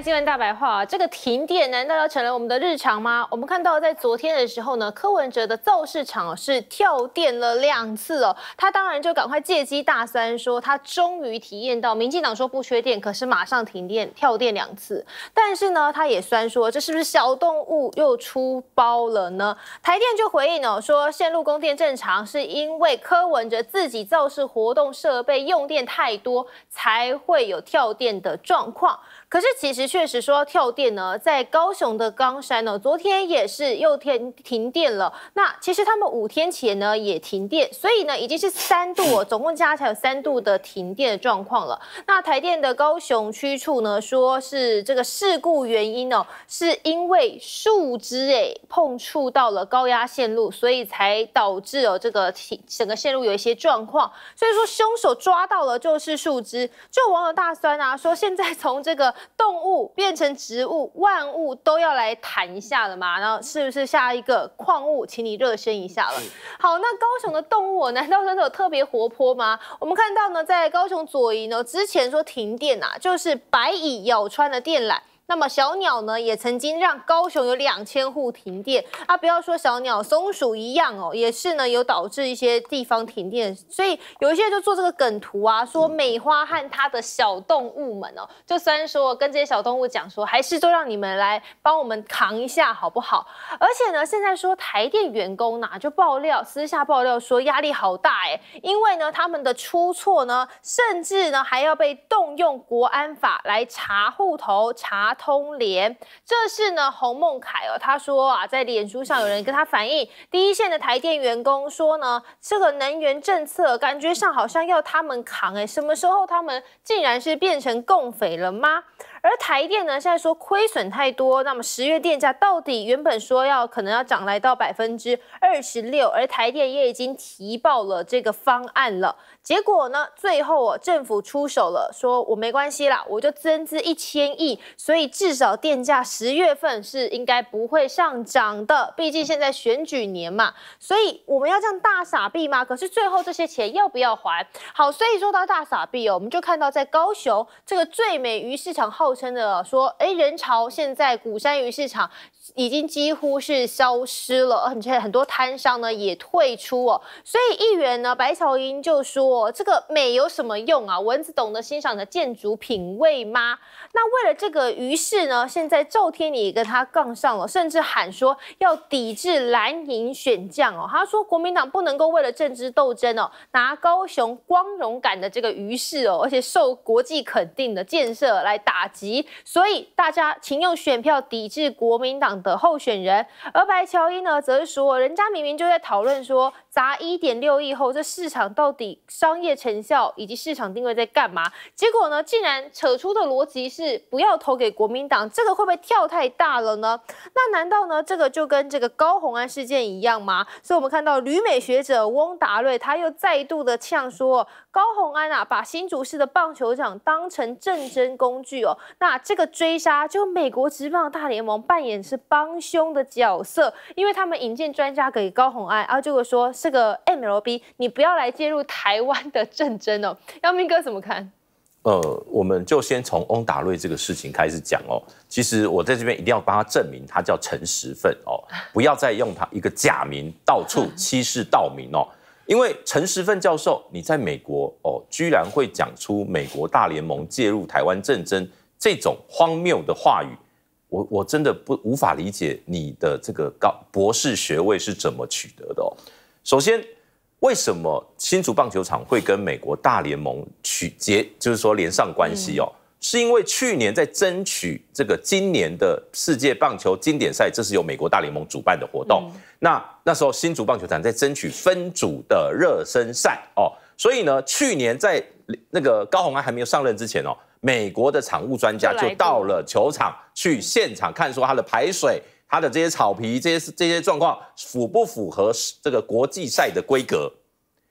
新闻大白话，这个停电难道要成了我们的日常吗？我们看到在昨天的时候呢，柯文哲的造势场是跳电了两次哦，他当然就赶快借机大三，说他终于体验到民进党说不缺电，可是马上停电跳电两次。但是呢，他也酸说这是不是小动物又出包了呢？台电就回应哦，说线路供电正常，是因为柯文哲自己造势活动设备用电太多，才会有跳电的状况。可是其实确实说跳电呢，在高雄的冈山呢，昨天也是又停停电了。那其实他们五天前呢也停电，所以呢已经是三度哦，总共加起来有三度的停电状况了。那台电的高雄区处呢，说是这个事故原因哦，是因为树枝哎碰触到了高压线路，所以才导致哦这个停整个线路有一些状况。所以说凶手抓到了就是树枝。就网友大酸啊说，现在从这个。动物变成植物，万物都要来谈一下了嘛？然后是不是下一个矿物，请你热身一下了。好，那高雄的动物，难道真的有特别活泼吗？我们看到呢，在高雄左营呢，之前说停电呐，就是白蚁咬穿了电缆。那么小鸟呢，也曾经让高雄有两千户停电啊！不要说小鸟，松鼠一样哦，也是呢有导致一些地方停电。所以有一些人就做这个梗图啊，说美花和它的小动物们哦，就虽然说跟这些小动物讲说，还是都让你们来帮我们扛一下好不好？而且呢，现在说台电员工呐，就爆料，私下爆料说压力好大哎，因为呢他们的出错呢，甚至呢还要被动用国安法来查户头查。通联，这是呢，洪孟凯哦，他说啊，在脸书上有人跟他反映，第一线的台电员工说呢，这个能源政策感觉上好像要他们扛，哎，什么时候他们竟然是变成共匪了吗？而台电呢，现在说亏损太多，那么十月电价到底原本说要可能要涨来到百分之二十六，而台电也已经提报了这个方案了。结果呢？最后哦，政府出手了，说我没关系啦，我就增资一千亿，所以至少电价十月份是应该不会上涨的。毕竟现在选举年嘛，所以我们要这样大傻逼吗？可是最后这些钱要不要还？好，所以说到大傻逼哦，我们就看到在高雄这个最美鱼市场，号称的说，哎，人潮现在鼓山鱼市场。已经几乎是消失了，而且很多摊商呢也退出哦。所以议员呢，白小英就说：“这个美有什么用啊？蚊子懂得欣赏的建筑品味吗？”那为了这个，于是呢，现在赵天倪跟他杠上了，甚至喊说要抵制蓝营选将哦。他说国民党不能够为了政治斗争哦，拿高雄光荣感的这个鱼市哦，而且受国际肯定的建设来打击。所以大家请用选票抵制国民党。的候选人，而白乔伊呢，则是说，人家明明就在讨论说砸一点六亿后，这市场到底商业成效以及市场定位在干嘛？结果呢，竟然扯出的逻辑是不要投给国民党，这个会不会跳太大了呢？那难道呢，这个就跟这个高红安事件一样吗？所以我们看到旅美学者翁达瑞他又再度的呛说，高红安啊，把新竹市的棒球场当成政争工具哦，那这个追杀就美国职棒大联盟扮演是。帮凶的角色，因为他们引荐专家给高红安啊，就会说这个 MLB，你不要来介入台湾的战争哦。姚明哥怎么看？呃，我们就先从翁达瑞这个事情开始讲哦。其实我在这边一定要帮他证明，他叫陈时奋哦，不要再用他一个假名到处 欺世盗名哦。因为陈时奋教授，你在美国哦，居然会讲出美国大联盟介入台湾战争这种荒谬的话语。我我真的不无法理解你的这个高博士学位是怎么取得的哦。首先，为什么新竹棒球场会跟美国大联盟取结，就是说连上关系哦？是因为去年在争取这个今年的世界棒球经典赛，这是由美国大联盟主办的活动。那那时候新竹棒球场在争取分组的热身赛哦，所以呢，去年在那个高红安还没有上任之前哦。美国的产物专家就到了球场去现场看，说他的排水、他的这些草皮、这些这些状况符不符合这个国际赛的规格？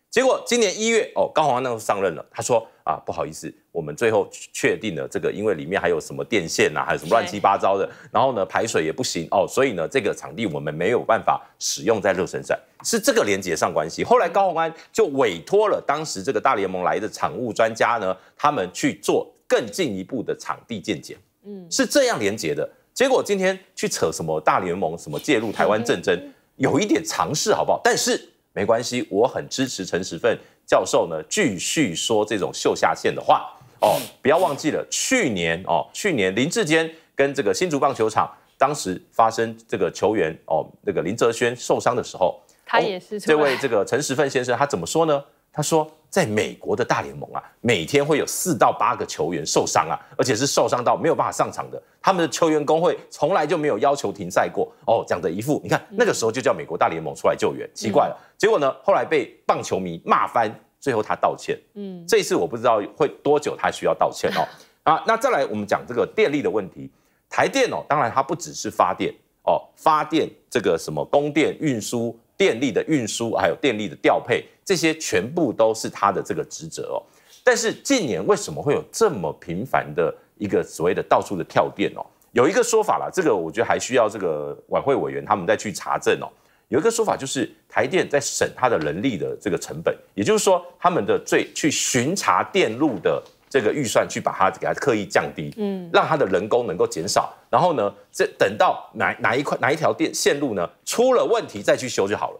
结果今年一月，哦，高洪安那时候上任了，他说啊，不好意思，我们最后确定了这个，因为里面还有什么电线呐，还有什么乱七八糟的，然后呢，排水也不行哦，所以呢，这个场地我们没有办法使用在热身赛，是这个连接上关系。后来高洪安就委托了当时这个大联盟来的产物专家呢，他们去做。更进一步的场地见解，嗯，是这样连接的。结果今天去扯什么大联盟什么介入台湾战争，有一点尝试好不好？但是没关系，我很支持陈时奋教授呢，继续说这种秀下线的话哦。不要忘记了，去年哦，去年林志坚跟这个新竹棒球场当时发生这个球员哦，那个林哲轩受伤的时候，他也是这位这个陈时奋先生，他怎么说呢？他说。在美国的大联盟啊，每天会有四到八个球员受伤啊，而且是受伤到没有办法上场的。他们的球员工会从来就没有要求停赛过哦，讲的一副你看那个时候就叫美国大联盟出来救援，奇怪了。结果呢，后来被棒球迷骂翻，最后他道歉。嗯，这一次我不知道会多久他需要道歉哦。啊，那再来我们讲这个电力的问题，台电哦，当然它不只是发电哦，发电这个什么供电运输。电力的运输，还有电力的调配，这些全部都是他的这个职责哦。但是近年为什么会有这么频繁的一个所谓的到处的跳电哦？有一个说法啦，这个我觉得还需要这个晚会委员他们再去查证哦。有一个说法就是台电在省他的人力的这个成本，也就是说他们的最去巡查电路的。这个预算去把它给它刻意降低，嗯，让它的人工能够减少，然后呢，这等到哪哪一块哪一条电线路呢出了问题再去修就好了，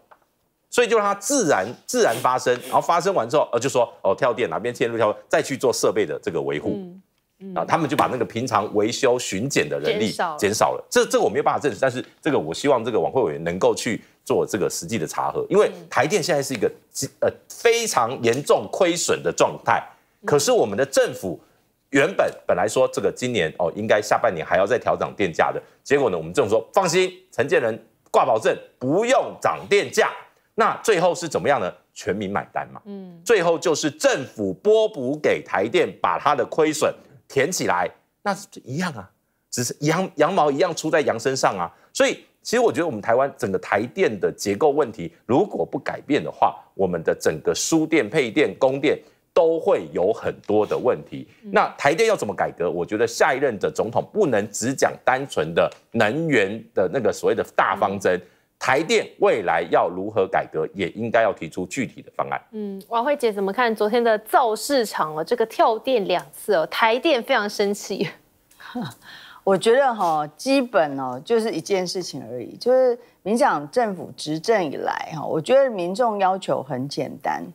所以就让它自然自然发生，然后发生完之后呃就说哦跳电哪边线路跳，再去做设备的这个维护，嗯，啊他们就把那个平常维修巡检的人力减少了，这这我没有办法证实，但是这个我希望这个网会委员能够去做这个实际的查核，因为台电现在是一个呃非常严重亏损的状态。可是我们的政府原本本来说这个今年哦，应该下半年还要再调涨电价的，结果呢，我们政府说放心，承建人挂保证，不用涨电价。那最后是怎么样呢？全民买单嘛，嗯，最后就是政府拨补给台电，把它的亏损填起来，那是不是一样啊？只是羊羊毛一样出在羊身上啊。所以其实我觉得我们台湾整个台电的结构问题，如果不改变的话，我们的整个输电、配电、供电。都会有很多的问题。那台电要怎么改革？我觉得下一任的总统不能只讲单纯的能源的那个所谓的大方针。台电未来要如何改革，也应该要提出具体的方案。嗯，王慧姐怎么看昨天的造市场哦？这个跳电两次哦，台电非常生气。我觉得哈，基本哦就是一件事情而已，就是民进党政府执政以来哈，我觉得民众要求很简单。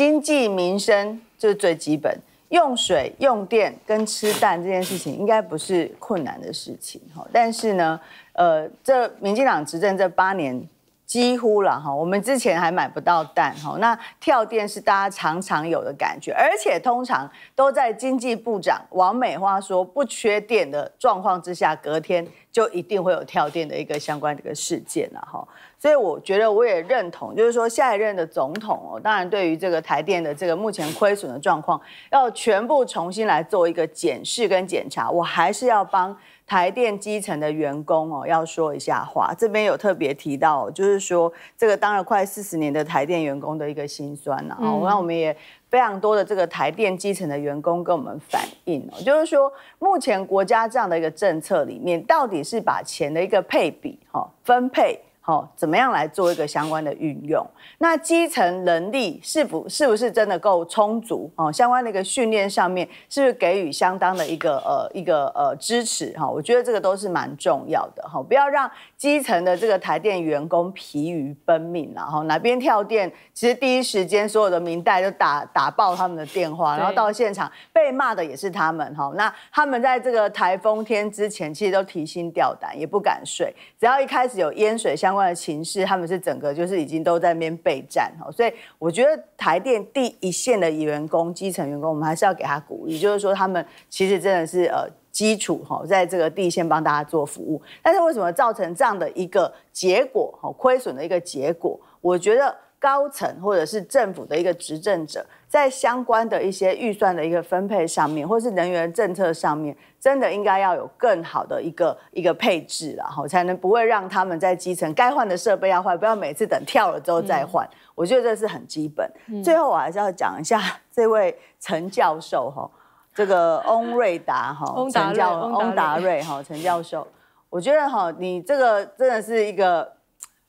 经济民生就是最基本，用水、用电跟吃蛋这件事情应该不是困难的事情哈。但是呢，呃，这民进党执政这八年。几乎了哈，我们之前还买不到蛋哈。那跳电是大家常常有的感觉，而且通常都在经济部长王美花说不缺电的状况之下，隔天就一定会有跳电的一个相关的一个事件了哈。所以我觉得我也认同，就是说下一任的总统哦，当然对于这个台电的这个目前亏损的状况，要全部重新来做一个检视跟检查，我还是要帮。台电基层的员工哦，要说一下话。这边有特别提到，就是说这个当了快四十年的台电员工的一个心酸呐。啊，我看我们也非常多的这个台电基层的员工跟我们反映，就是说目前国家这样的一个政策里面，到底是把钱的一个配比哈分配。哦，怎么样来做一个相关的运用？那基层能力是否是不是真的够充足？哦，相关的一个训练上面是不是给予相当的一个呃一个呃支持？哈，我觉得这个都是蛮重要的。哈，不要让基层的这个台电员工疲于奔命啦。哦、哪边跳电，其实第一时间所有的民代就打打爆他们的电话，然后到现场被骂的也是他们。哈，那他们在这个台风天之前，其实都提心吊胆，也不敢睡。只要一开始有淹水相关。情式，他们是整个就是已经都在边备战所以我觉得台电第一线的员工、基层员工，我们还是要给他鼓励，就是说他们其实真的是呃基础哈，在这个第一线帮大家做服务。但是为什么造成这样的一个结果哈，亏损的一个结果？我觉得。高层或者是政府的一个执政者，在相关的一些预算的一个分配上面，或是能源政策上面，真的应该要有更好的一个一个配置了，哈，才能不会让他们在基层该换的设备要换，不要每次等跳了之后再换。我觉得这是很基本。最后，我还是要讲一下这位陈教授，哈，这个翁瑞达，哈，陈教翁达瑞，哈，陈教授，我觉得哈，你这个真的是一个。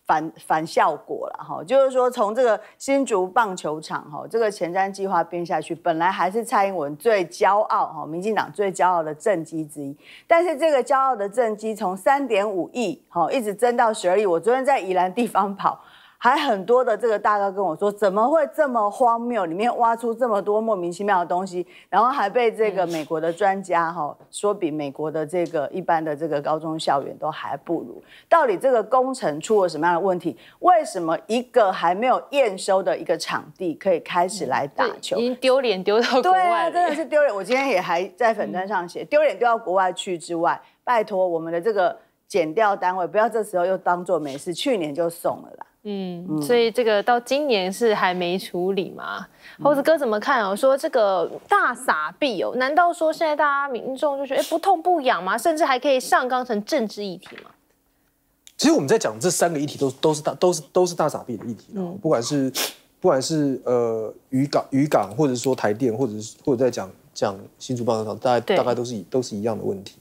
反反效果了哈，就是说从这个新竹棒球场哈，这个前瞻计划编下去，本来还是蔡英文最骄傲哈，民进党最骄傲的政绩之一，但是这个骄傲的政绩从三点五亿哈，一直增到十二亿，我昨天在宜兰地方跑。还很多的这个大哥跟我说，怎么会这么荒谬？里面挖出这么多莫名其妙的东西，然后还被这个美国的专家哈说比美国的这个一般的这个高中校园都还不如。到底这个工程出了什么样的问题？为什么一个还没有验收的一个场地可以开始来打球？已经丢脸丢到国外，真的是丢脸。我今天也还在粉砖上写丢脸丢到国外去之外，拜托我们的这个减掉单位，不要这时候又当做没事。去年就送了啦。嗯，所以这个到今年是还没处理吗？猴子哥怎么看哦？说这个大傻逼哦，难道说现在大家民众就觉得哎不痛不痒吗？甚至还可以上纲成政治议题吗？其实我们在讲这三个议题，都都是大都是都是大傻逼的议题。嗯，不管是不管是呃渔港渔港，或者说台电，或者是或者在讲讲新竹棒球场，大概大概都是都是一样的问题。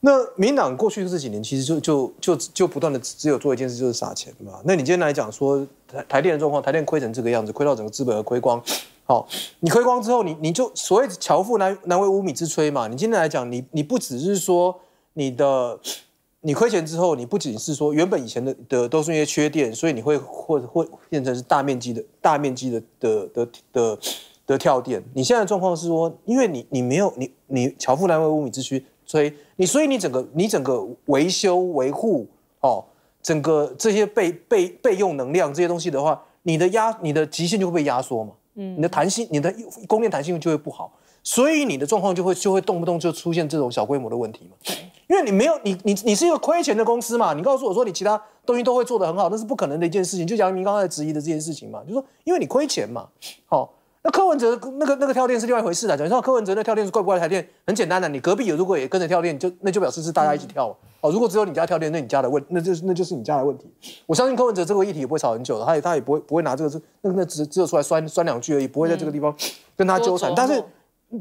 那民党过去的这几年，其实就就就就不断的只有做一件事，就是撒钱嘛。那你今天来讲说台台电的状况，台电亏成这个样子，亏到整个资本的亏光。好，你亏光之后，你你就所谓巧妇难难为无米之炊嘛。你今天来讲，你你不只是说你的你亏钱之后，你不仅是说原本以前的的都是那些缺电，所以你会或会变成是大面积的、大面积的的的的的跳电。你现在的状况是说，因为你你没有你你巧妇难为无米之炊。所以你，所以你整个，你整个维修维护哦，整个这些备备备用能量这些东西的话，你的压，你的极限就会被压缩嘛，嗯，你的弹性，你的供电弹性就会不好，所以你的状况就会就会动不动就出现这种小规模的问题嘛，因为你没有你你你是一个亏钱的公司嘛，你告诉我说你其他东西都会做得很好，那是不可能的一件事情，就如您刚才质疑的这件事情嘛，就说因为你亏钱嘛，哦。那柯文哲那个那个跳电是另外一回事了，等于说柯文哲那跳电是怪不怪台电？很简单的，你隔壁如果也跟着跳电，就那就表示是大家一起跳哦，如果只有你家跳电，那你家的问，那就那就是你家的问题。我相信柯文哲这个议题也不会吵很久的，他也他也不会不会拿这个是那那只只有出来酸酸两句而已，不会在这个地方跟他纠缠。但是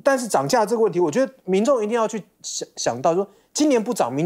但是涨价这个问题，我觉得民众一定要去想想到，说今年不涨，明年。